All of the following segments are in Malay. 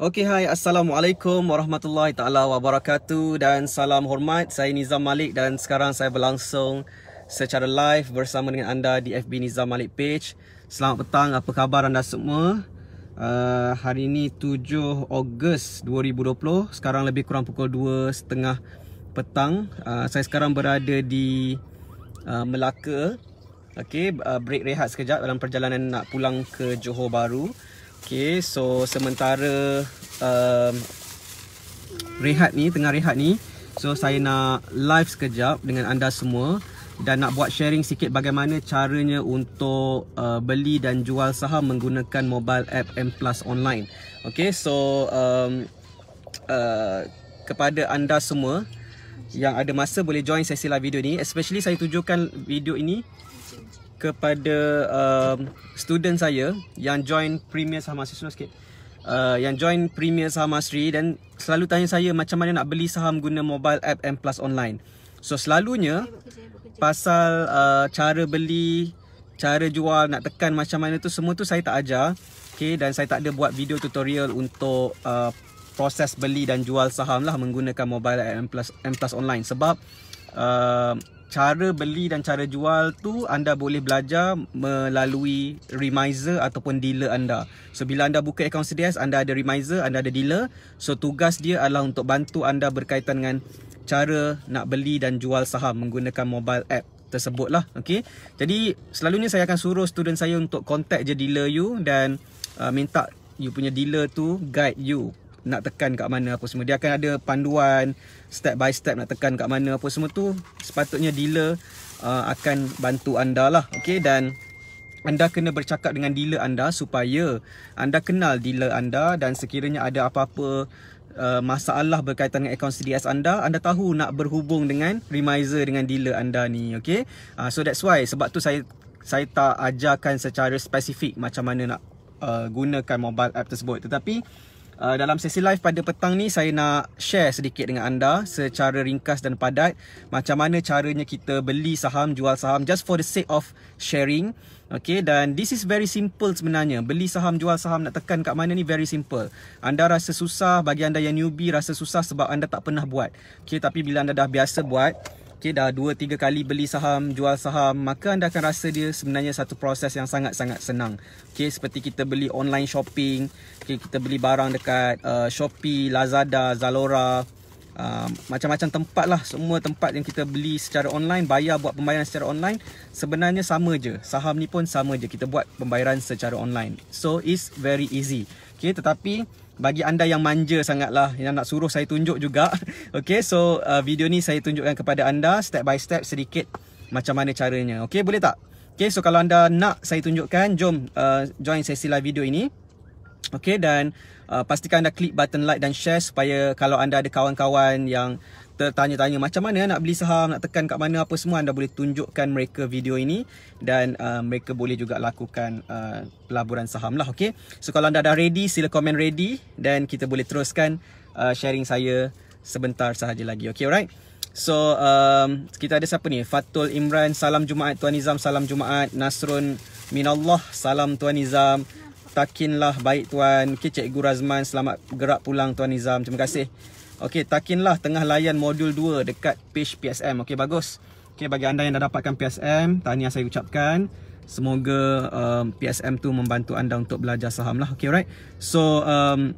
Okey hai assalamualaikum warahmatullahi taala wabarakatuh dan salam hormat saya Nizam Malik dan sekarang saya berlangsung secara live bersama dengan anda di FB Nizam Malik page. Selamat petang apa khabar anda semua? Uh, hari ini 7 Ogos 2020 sekarang lebih kurang pukul 2:30 petang. Uh, saya sekarang berada di uh, Melaka. Okey uh, break rehat sekejap dalam perjalanan nak pulang ke Johor Bahru. Okay, so sementara um, rehat ni, tengah rehat ni So saya nak live sekejap dengan anda semua Dan nak buat sharing sikit bagaimana caranya untuk uh, beli dan jual saham menggunakan mobile app M Plus Online Okay, so um, uh, kepada anda semua yang ada masa boleh join sesi live video ni Especially saya tujukan video ini kepada um, student saya yang join Premier Saham Asri Uh, yang join Premier Saham Asri dan selalu tanya saya macam mana nak beli saham guna mobile app M Plus Online. So selalunya pasal uh, cara beli, cara jual, nak tekan macam mana tu semua tu saya tak ajar. Okay, dan saya tak ada buat video tutorial untuk uh, proses beli dan jual saham lah menggunakan mobile app M M Plus Online. Sebab uh, cara beli dan cara jual tu anda boleh belajar melalui remiser ataupun dealer anda. So bila anda buka akaun CDS, anda ada remiser, anda ada dealer. So tugas dia adalah untuk bantu anda berkaitan dengan cara nak beli dan jual saham menggunakan mobile app tersebut lah. Okay. Jadi selalunya saya akan suruh student saya untuk contact je dealer you dan uh, minta you punya dealer tu guide you nak tekan kat mana apa semua. Dia akan ada panduan step by step nak tekan kat mana apa semua tu. Sepatutnya dealer uh, akan bantu anda lah. Okay dan anda kena bercakap dengan dealer anda supaya anda kenal dealer anda dan sekiranya ada apa-apa Uh, masalah berkaitan dengan akaun CDS anda anda tahu nak berhubung dengan remiser dengan dealer anda ni okay uh, so that's why sebab tu saya saya tak ajarkan secara spesifik macam mana nak uh, gunakan mobile app tersebut tetapi uh, Uh, dalam sesi live pada petang ni saya nak share sedikit dengan anda secara ringkas dan padat macam mana caranya kita beli saham jual saham just for the sake of sharing okay dan this is very simple sebenarnya beli saham jual saham nak tekan kat mana ni very simple anda rasa susah bagi anda yang newbie rasa susah sebab anda tak pernah buat okay tapi bila anda dah biasa buat okay, dah 2-3 kali beli saham, jual saham, maka anda akan rasa dia sebenarnya satu proses yang sangat-sangat senang. Okay, seperti kita beli online shopping, okay, kita beli barang dekat uh, Shopee, Lazada, Zalora, uh, macam-macam tempat lah. Semua tempat yang kita beli secara online, bayar buat pembayaran secara online, sebenarnya sama je. Saham ni pun sama je. Kita buat pembayaran secara online. So, it's very easy. Okay, tetapi bagi anda yang manja sangatlah yang nak suruh saya tunjuk juga. Okay, so uh, video ni saya tunjukkan kepada anda step by step sedikit macam mana caranya. Okay, boleh tak? Okay, so kalau anda nak saya tunjukkan, jom uh, join sesi live video ini. Okay, dan uh, pastikan anda klik button like dan share supaya kalau anda ada kawan-kawan yang tanya-tanya macam mana nak beli saham, nak tekan kat mana apa semua anda boleh tunjukkan mereka video ini dan uh, mereka boleh juga lakukan uh, pelaburan saham lah okay? so kalau anda dah ready sila komen ready dan kita boleh teruskan uh, sharing saya sebentar sahaja lagi okay, alright? so um, kita ada siapa ni Fatul Imran salam Jumaat Tuan Nizam salam Jumaat Nasrun Minallah salam Tuan Nizam Takinlah baik Tuan okay, Cikgu Razman selamat gerak pulang Tuan Nizam terima kasih Okey, takinlah tengah layan modul 2 dekat page PSM. Okey, bagus. Okey, bagi anda yang dah dapatkan PSM, tahniah saya ucapkan. Semoga um, PSM tu membantu anda untuk belajar saham lah. Okey, alright. So, um,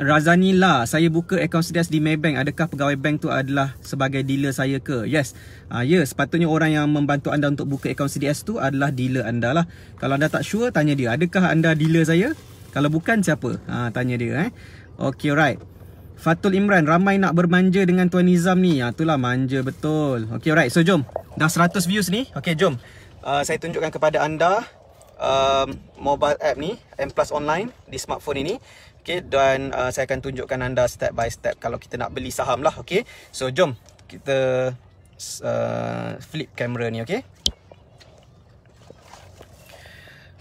Razani lah, saya buka akaun sedias di Maybank. Adakah pegawai bank tu adalah sebagai dealer saya ke? Yes. Uh, ya, yeah, sepatutnya orang yang membantu anda untuk buka akaun sedias tu adalah dealer anda lah. Kalau anda tak sure, tanya dia. Adakah anda dealer saya? Kalau bukan, siapa? Uh, tanya dia eh. Okey, alright. Fatul Imran ramai nak bermanja dengan Tuan Nizam ni. Ha itulah manja betul. Okay, alright. So jom. Dah 100 views ni. Okay, jom. Uh, saya tunjukkan kepada anda um, mobile app ni M Plus Online di smartphone ini. Okay, dan uh, saya akan tunjukkan anda step by step kalau kita nak beli saham lah. Okay, So jom kita uh, flip kamera ni okay.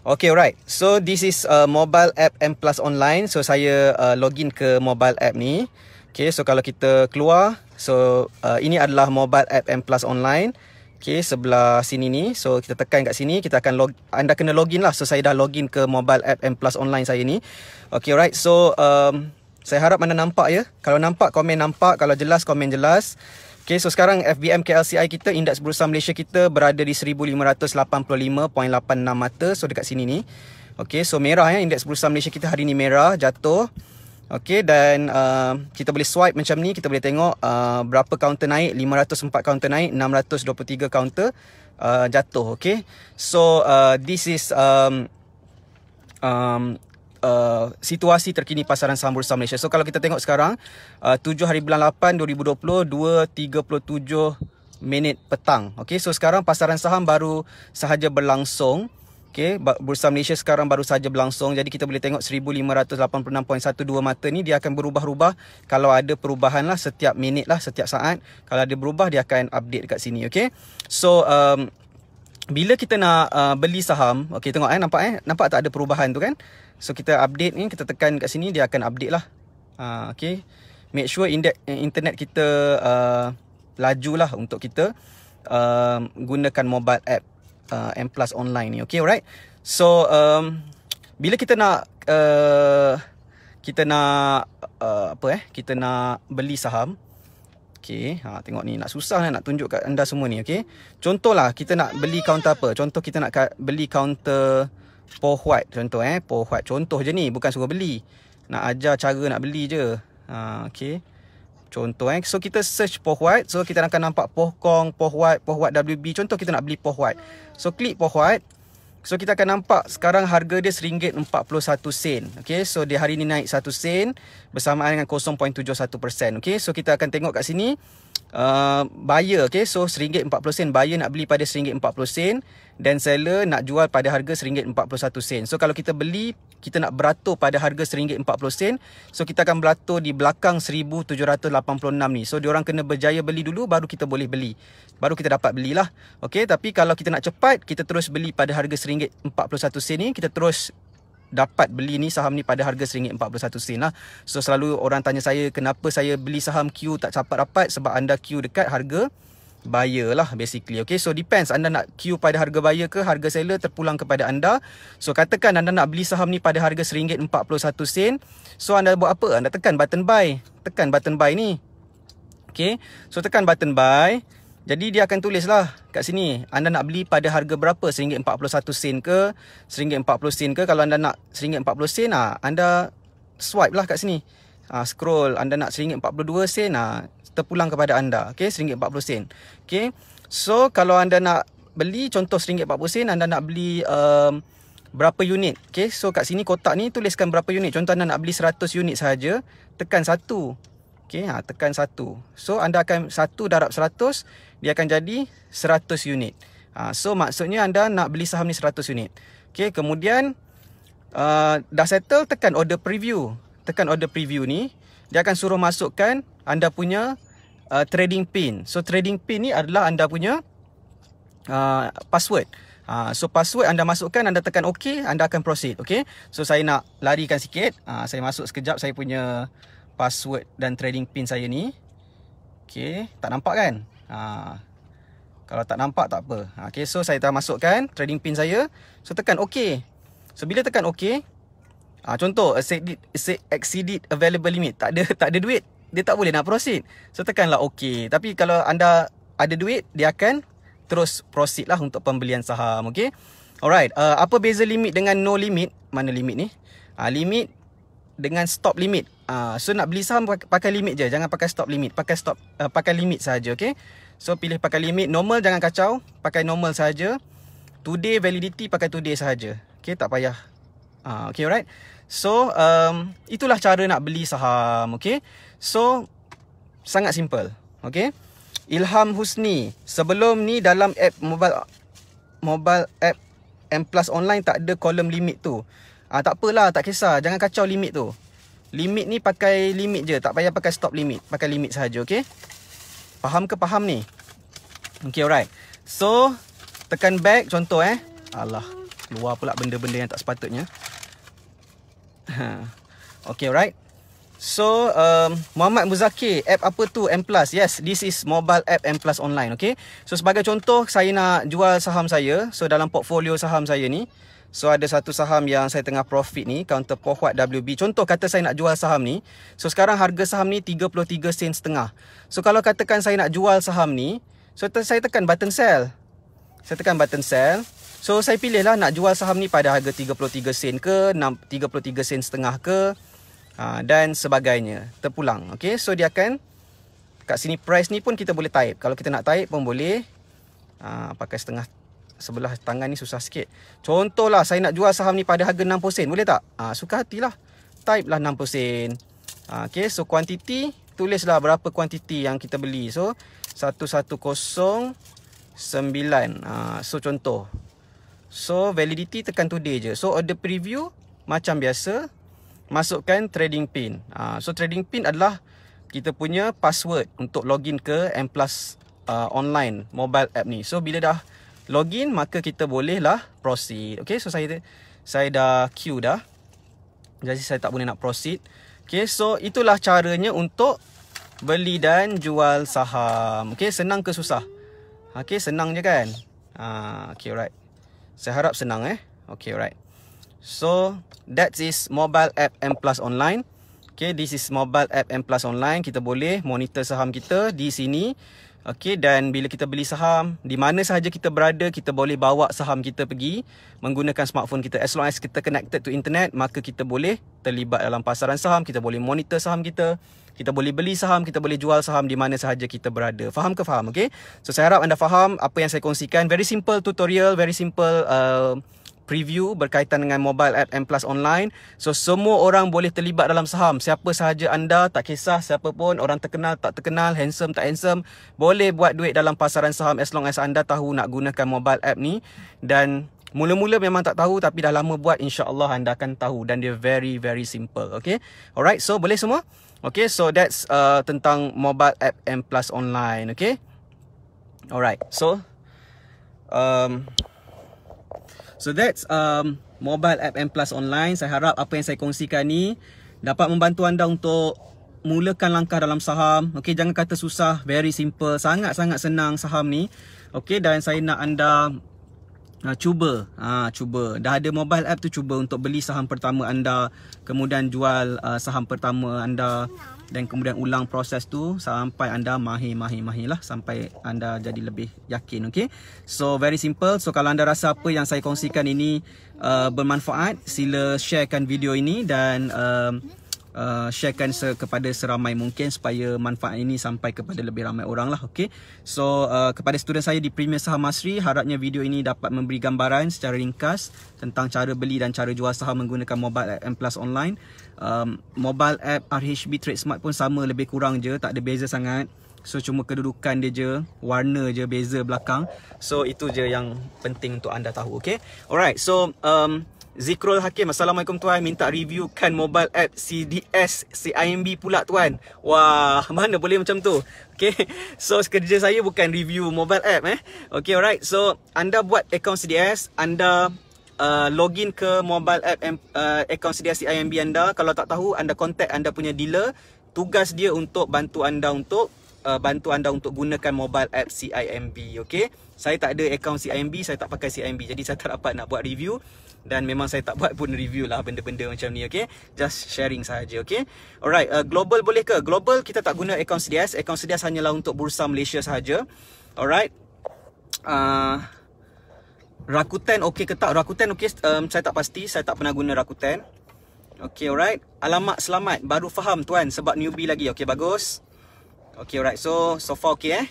Okay alright So this is uh, mobile app M Plus Online So saya uh, login ke mobile app ni Okay so kalau kita keluar So uh, ini adalah mobile app M Plus Online Okay sebelah sini ni So kita tekan kat sini Kita akan log Anda kena login lah So saya dah login ke mobile app M Plus Online saya ni Okay alright so um, Saya harap anda nampak ya Kalau nampak komen nampak Kalau jelas komen jelas Okay, so sekarang FBM KLCI kita, indeks bursa Malaysia kita berada di 1,585.86 mata. So dekat sini ni. Okay, so merah ya. Indeks bursa Malaysia kita hari ni merah, jatuh. Okay, dan uh, kita boleh swipe macam ni. Kita boleh tengok uh, berapa kaunter naik. 504 kaunter naik, 623 kaunter uh, jatuh. Okay, so uh, this is... Um, um, uh, situasi terkini pasaran saham Bursa Malaysia. So kalau kita tengok sekarang uh, 7 hari bulan 8 2020 minit petang. Okay, so sekarang pasaran saham baru sahaja berlangsung. Okay, Bursa Malaysia sekarang baru sahaja berlangsung. Jadi kita boleh tengok 1586.12 mata ni dia akan berubah-ubah kalau ada perubahan lah setiap minit lah, setiap saat. Kalau ada berubah dia akan update dekat sini, Okay, So um, bila kita nak uh, beli saham, okay, tengok eh nampak eh nampak tak ada perubahan tu kan. So kita update ni, kita tekan kat sini dia akan update lah. Uh, okey. Make sure index internet kita uh, lah untuk kita um, gunakan mobile app uh, M Plus online ni. Okay, alright. So um, bila kita nak uh, kita nak uh, apa eh? Kita nak beli saham. Okay, ha, tengok ni nak susah lah nak tunjuk kat anda semua ni, okey. Contohlah kita nak beli kaunter apa? Contoh kita nak beli kaunter Po White contoh eh, Po White contoh je ni, bukan suruh beli. Nak ajar cara nak beli je. Ha, okey. Contoh eh. So kita search Po White, so kita akan nampak Po Kong, Po White, Po White WB. Contoh kita nak beli Po White. So klik Po White, So kita akan nampak sekarang harga dia RM1.41 sen. Okay, so dia hari ini naik 1 sen bersamaan dengan 0.71%. Okay, so kita akan tengok kat sini. Uh, buyer, okay, so RM1.40 sen. Buyer nak beli pada RM1.40 sen. Dan seller nak jual pada harga RM1.41 sen. So kalau kita beli kita nak beratur pada harga RM1.40 so kita akan beratur di belakang RM1,786 ni so diorang kena berjaya beli dulu baru kita boleh beli baru kita dapat belilah Okay, tapi kalau kita nak cepat kita terus beli pada harga RM1.41 ni kita terus dapat beli ni saham ni pada harga RM1.41 lah. So selalu orang tanya saya kenapa saya beli saham Q tak cepat rapat sebab anda Q dekat harga buyer lah basically. Okay, so depends anda nak queue pada harga buyer ke harga seller terpulang kepada anda. So katakan anda nak beli saham ni pada harga RM1.41 sen. So anda buat apa? Anda tekan button buy. Tekan button buy ni. Okay, so tekan button buy. Jadi dia akan tulis lah kat sini anda nak beli pada harga berapa RM1.41 sen ke RM1.40 sen ke kalau anda nak RM1.40 sen ah, anda swipe lah kat sini uh, scroll anda nak RM1.42 sen uh, terpulang kepada anda okey RM1.40 sen okey so kalau anda nak beli contoh RM1.40 sen anda nak beli um, berapa unit okey so kat sini kotak ni tuliskan berapa unit contoh anda nak beli 100 unit saja tekan 1 Okay, ha ah, tekan 1 so anda akan 1 darab 100 dia akan jadi 100 unit ha so maksudnya anda nak beli saham ni 100 unit Okay, kemudian uh, dah settle tekan order preview tekan order preview ni dia akan suruh masukkan anda punya uh, trading pin so trading pin ni adalah anda punya uh, password Uh, so password anda masukkan anda tekan ok anda akan proceed Okay. so saya nak larikan sikit uh, saya masuk sekejap saya punya password dan trading pin saya ni Okay. tak nampak kan uh, kalau tak nampak tak apa uh, so saya dah masukkan trading pin saya so tekan ok so bila tekan ok Ha, contoh exceeded, exceeded available limit tak ada tak ada duit dia tak boleh nak proceed so tekanlah ok tapi kalau anda ada duit dia akan terus proceed lah untuk pembelian saham ok alright uh, apa beza limit dengan no limit mana limit ni ha, limit dengan stop limit ha, so nak beli saham pakai limit je jangan pakai stop limit pakai stop uh, pakai limit saja ok so pilih pakai limit normal jangan kacau pakai normal saja today validity pakai today saja ok tak payah Uh, okay, alright. So, um, itulah cara nak beli saham. Okay. So, sangat simple. Okay. Ilham Husni. Sebelum ni dalam app mobile mobile app M Plus Online tak ada kolom limit tu. Ah tak apalah, tak kisah. Jangan kacau limit tu. Limit ni pakai limit je. Tak payah pakai stop limit. Pakai limit sahaja, okay? Faham ke faham ni? Okay, alright. So, tekan back contoh eh. Alah, keluar pula benda-benda yang tak sepatutnya. Ha. okay alright So um, Muhammad Muzakir App apa tu M Plus Yes this is mobile app M Plus online Okay So sebagai contoh Saya nak jual saham saya So dalam portfolio saham saya ni So ada satu saham yang saya tengah profit ni Counter Pohuat WB Contoh kata saya nak jual saham ni So sekarang harga saham ni 33 sen setengah So kalau katakan saya nak jual saham ni So saya tekan button sell Saya tekan button sell So saya pilih lah nak jual saham ni pada harga 33 sen ke 33 sen setengah ke uh, dan sebagainya. Terpulang. Okay. So dia akan kat sini price ni pun kita boleh type. Kalau kita nak type pun boleh. Uh, pakai setengah sebelah tangan ni susah sikit. Contohlah saya nak jual saham ni pada harga 60 sen. Boleh tak? Uh, suka hatilah. Type lah 60 sen. Uh, okay. So quantity tulislah berapa quantity yang kita beli. So 1109. Uh, so contoh. So validity tekan today je So order preview macam biasa Masukkan trading pin uh, So trading pin adalah kita punya password untuk login ke M Plus uh, online mobile app ni So bila dah login maka kita bolehlah proceed Okay so saya saya dah queue dah Jadi saya tak boleh nak proceed Okay so itulah caranya untuk beli dan jual saham Okay senang ke susah? Okay senang je kan? Uh, okay right. Saya harap senang eh. Okay, alright. So, that is mobile app M Plus Online. Okay, this is mobile app M Plus Online. Kita boleh monitor saham kita di sini. Okay dan bila kita beli saham di mana sahaja kita berada kita boleh bawa saham kita pergi menggunakan smartphone kita as long as kita connected to internet maka kita boleh terlibat dalam pasaran saham kita boleh monitor saham kita kita boleh beli saham kita boleh jual saham di mana sahaja kita berada faham ke faham Okay. so saya harap anda faham apa yang saya kongsikan very simple tutorial very simple uh, preview berkaitan dengan mobile app M Plus Online. So semua orang boleh terlibat dalam saham. Siapa sahaja anda tak kisah siapa pun orang terkenal tak terkenal, handsome tak handsome, boleh buat duit dalam pasaran saham as long as anda tahu nak gunakan mobile app ni dan Mula-mula memang tak tahu tapi dah lama buat insya-Allah anda akan tahu dan dia very very simple okay alright so boleh semua okay so that's uh, tentang mobile app M Plus online okay alright so um, So that's um, mobile app M Plus Online. Saya harap apa yang saya kongsikan ni dapat membantu anda untuk mulakan langkah dalam saham. Okay, jangan kata susah, very simple, sangat-sangat senang saham ni. Okay, dan saya nak anda Ha, cuba ha, cuba dah ada mobile app tu cuba untuk beli saham pertama anda kemudian jual uh, saham pertama anda dan kemudian ulang proses tu sampai anda mahir mahir mahir lah sampai anda jadi lebih yakin okay so very simple so kalau anda rasa apa yang saya kongsikan ini uh, bermanfaat sila sharekan video ini dan uh, uh, sharekan se- kepada seramai mungkin supaya manfaat ini sampai kepada lebih ramai orang lah okay? so uh, kepada student saya di Premier Saham Masri harapnya video ini dapat memberi gambaran secara ringkas tentang cara beli dan cara jual saham menggunakan mobile app M Plus Online um, mobile app RHB Trade Smart pun sama lebih kurang je tak ada beza sangat So cuma kedudukan dia je Warna je Beza belakang So itu je yang Penting untuk anda tahu Okay Alright so um, Zikrol Hakim Assalamualaikum tuan Minta review kan mobile app CDS CIMB pula tuan Wah Mana boleh macam tu Okay So kerja saya bukan review mobile app eh Okay alright So Anda buat account CDS Anda uh, Login ke mobile app uh, Account CDS CIMB anda Kalau tak tahu Anda contact anda punya dealer Tugas dia untuk bantu anda untuk uh, Bantu anda untuk gunakan mobile app CIMB Okay Saya tak ada account CIMB Saya tak pakai CIMB Jadi saya tak dapat nak buat review dan memang saya tak buat pun review lah benda-benda macam ni okay just sharing sahaja okay alright uh, global boleh ke global kita tak guna account CDS account CDS hanyalah untuk bursa Malaysia sahaja alright uh, Rakuten okay, ke tak? Rakuten okay. um, saya tak pasti. Saya tak pernah guna Rakuten. Okay, alright. Alamak, selamat. Baru faham tuan sebab newbie lagi. okay? bagus. Okay, alright. So, so far okay? eh.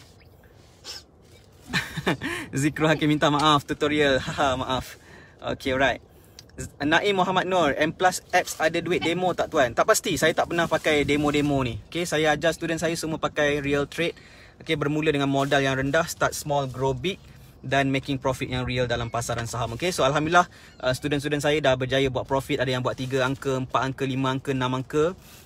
Zikru Hakim minta maaf tutorial. Haha, maaf. Okay, alright. Naim Muhammad Nur M Plus Apps ada duit demo tak tuan? Tak pasti, saya tak pernah pakai demo-demo ni okay, Saya ajar student saya semua pakai real trade okay, Bermula dengan modal yang rendah Start small, grow big Dan making profit yang real dalam pasaran saham okay, So Alhamdulillah, uh, student-student uh, saya dah berjaya buat profit Ada yang buat 3 angka, 4 angka, 5 angka, 6 angka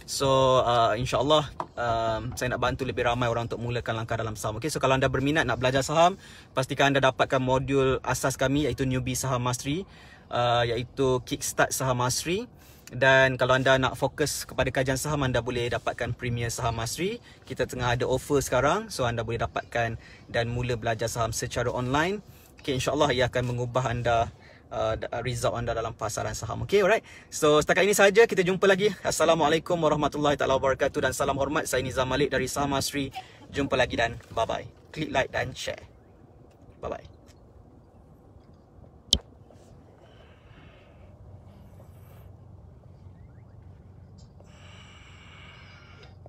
So uh, insyaAllah um, saya nak bantu lebih ramai orang untuk mulakan langkah dalam saham okay, So kalau anda berminat nak belajar saham Pastikan anda dapatkan modul asas kami iaitu Newbie Saham Mastery uh, iaitu Kickstart Saham Masri dan kalau anda nak fokus kepada kajian saham anda boleh dapatkan premier saham Masri. Kita tengah ada offer sekarang so anda boleh dapatkan dan mula belajar saham secara online. Okay, InsyaAllah ia akan mengubah anda uh, result anda dalam pasaran saham. Okay, alright. So setakat ini saja kita jumpa lagi. Assalamualaikum warahmatullahi taala wabarakatuh dan salam hormat saya Nizam Malik dari Saham Masri. Jumpa lagi dan bye-bye. Klik like dan share. Bye-bye.